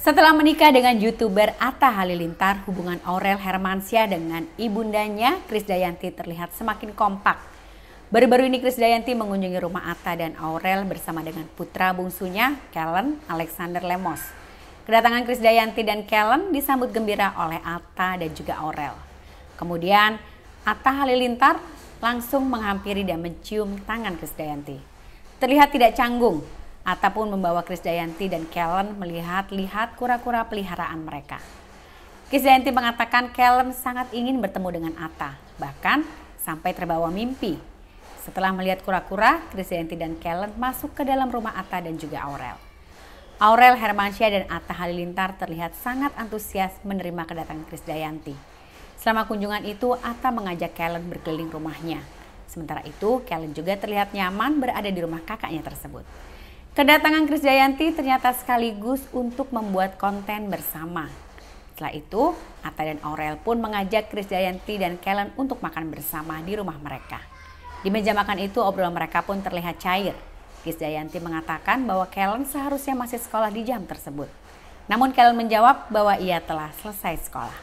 Setelah menikah dengan youtuber Atta Halilintar, hubungan Aurel Hermansyah dengan ibundanya Kris Dayanti terlihat semakin kompak. Baru-baru ini Kris Dayanti mengunjungi rumah Atta dan Aurel bersama dengan putra bungsunya, Kellen Alexander Lemos. Kedatangan Kris Dayanti dan Kellen disambut gembira oleh Atta dan juga Aurel. Kemudian Atta Halilintar langsung menghampiri dan mencium tangan Kris Dayanti. Terlihat tidak canggung pun membawa Krisdayanti dan Kellen melihat-lihat kura-kura peliharaan mereka. Krisdayanti mengatakan Kellen sangat ingin bertemu dengan Atta, bahkan sampai terbawa mimpi. Setelah melihat kura-kura, Krisdayanti dan Kellen masuk ke dalam rumah Atta dan juga Aurel. Aurel Hermansyah dan Atta Halilintar terlihat sangat antusias menerima kedatangan Krisdayanti. Selama kunjungan itu, Atta mengajak Kellen berkeliling rumahnya. Sementara itu, Kellen juga terlihat nyaman berada di rumah kakaknya tersebut. Kedatangan Krisdayanti ternyata sekaligus untuk membuat konten bersama. Setelah itu, Atta dan Aurel pun mengajak Krisdayanti dan Kellen untuk makan bersama di rumah mereka. Di meja makan itu obrolan mereka pun terlihat cair. Krisdayanti mengatakan bahwa Kellen seharusnya masih sekolah di jam tersebut. Namun Kellen menjawab bahwa ia telah selesai sekolah.